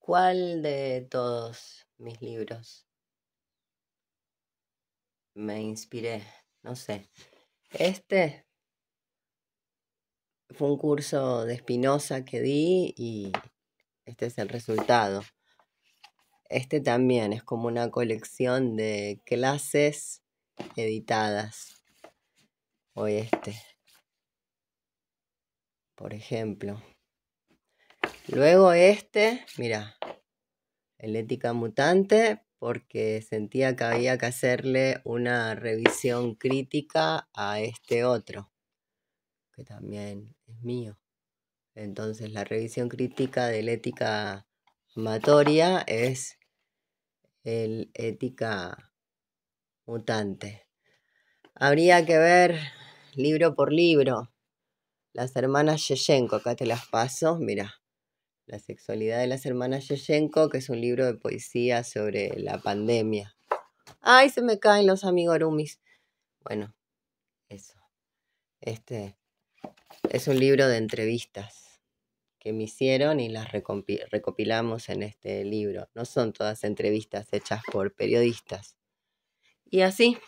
¿Cuál de todos mis libros me inspiré? No sé. Este fue un curso de Espinosa que di y este es el resultado. Este también es como una colección de clases editadas. Hoy este, por ejemplo. Luego este, mira, el ética mutante, porque sentía que había que hacerle una revisión crítica a este otro, que también es mío. Entonces la revisión crítica del ética amatoria es el ética mutante. Habría que ver libro por libro. Las hermanas Shechenko, acá te las paso, mira. La sexualidad de las hermanas Yeshenko, que es un libro de poesía sobre la pandemia. Ay, se me caen los amigurumis. Bueno, eso. Este es un libro de entrevistas que me hicieron y las recopilamos en este libro. No son todas entrevistas hechas por periodistas. Y así,